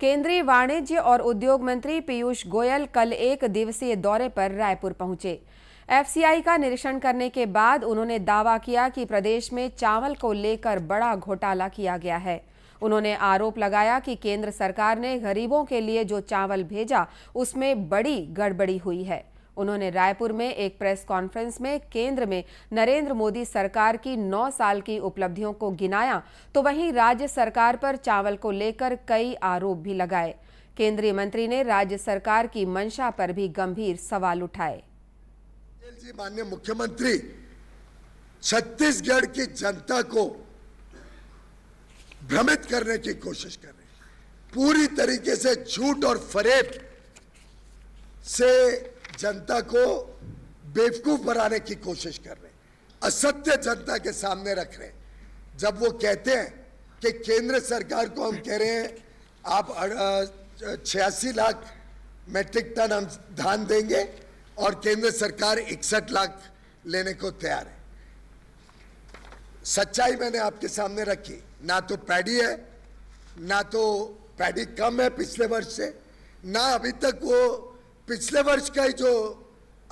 केंद्रीय वाणिज्य और उद्योग मंत्री पीयूष गोयल कल एक दिवसीय दौरे पर रायपुर पहुंचे एफसीआई का निरीक्षण करने के बाद उन्होंने दावा किया कि प्रदेश में चावल को लेकर बड़ा घोटाला किया गया है उन्होंने आरोप लगाया कि केंद्र सरकार ने गरीबों के लिए जो चावल भेजा उसमें बड़ी गड़बड़ी हुई है उन्होंने रायपुर में एक प्रेस कॉन्फ्रेंस में केंद्र में नरेंद्र मोदी सरकार की नौ साल की उपलब्धियों को गिनाया तो वहीं राज्य सरकार पर चावल को लेकर कई आरोप भी लगाए केंद्रीय मंत्री ने राज्य सरकार की मंशा पर भी गंभीर सवाल उठाए माननीय मुख्यमंत्री छत्तीसगढ़ की जनता को भ्रमित करने की कोशिश कर रहे पूरी तरीके से झूठ और फरेब से जनता को बेवकूफ बनाने की कोशिश कर रहे असत्य जनता के सामने रख रहे जब वो कहते हैं कि केंद्र सरकार को हम कह रहे हैं आप छियासी लाख मेट्रिक टन हम धान देंगे और केंद्र सरकार इकसठ लाख लेने को तैयार है सच्चाई मैंने आपके सामने रखी ना तो पैडी है ना तो पैडी कम है पिछले वर्ष से ना अभी तक वो पिछले वर्ष का ही जो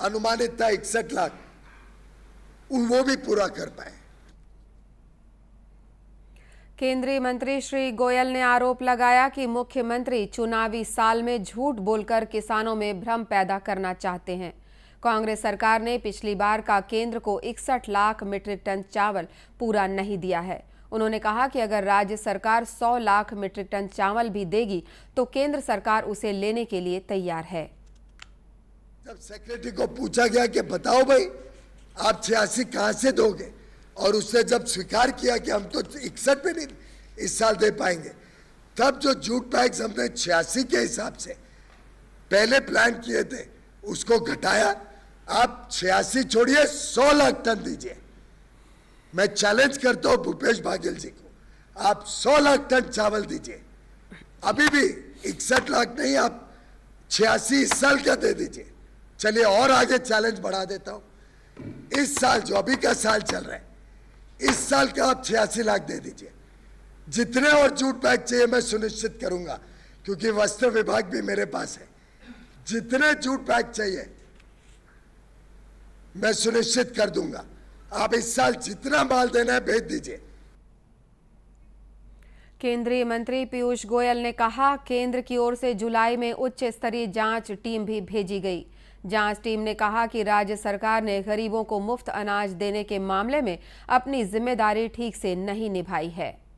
अनुमानित था इकसठ लाख वो भी पूरा कर पाए केंद्रीय मंत्री श्री गोयल ने आरोप लगाया कि मुख्यमंत्री चुनावी साल में झूठ बोलकर किसानों में भ्रम पैदा करना चाहते हैं कांग्रेस सरकार ने पिछली बार का केंद्र को इकसठ लाख मीट्रिक टन चावल पूरा नहीं दिया है उन्होंने कहा कि अगर राज्य सरकार 100 लाख मीट्रिक टन चावल भी देगी तो केंद्र सरकार उसे लेने के लिए तैयार है जब सेक्रेटरी को पूछा गया कि बताओ भाई आप छियासी कहाँ से दोगे और उसने जब स्वीकार किया कि हम तो इकसठ में नहीं इस साल दे पाएंगे तब जो जूट पैक्स हमने छियासी के हिसाब से पहले प्लान किए थे उसको घटाया आप छियासी छोड़िए सौ लाख टन दीजिए मैं चैलेंज करता हूँ भूपेश बाघेल जी को आप सौ लाख टन चावल दीजिए अभी भी इकसठ लाख नहीं आप छियासी साल का दे दीजिए चलिए और आगे चैलेंज बढ़ा देता हूं इस साल जो अभी का साल चल रहा है इस साल का आप छियासी लाख दे दीजिए जितने और जूट बैग चाहिए मैं सुनिश्चित करूंगा क्योंकि वस्त्र विभाग भी मेरे पास है जितने जूट बैग चाहिए मैं सुनिश्चित कर दूंगा आप इस साल जितना माल देना है भेज दीजिए केंद्रीय मंत्री पीयूष गोयल ने कहा केंद्र की ओर से जुलाई में उच्च स्तरीय जांच टीम भी भेजी गई जांच टीम ने कहा कि राज्य सरकार ने गरीबों को मुफ्त अनाज देने के मामले में अपनी जिम्मेदारी ठीक से नहीं निभाई है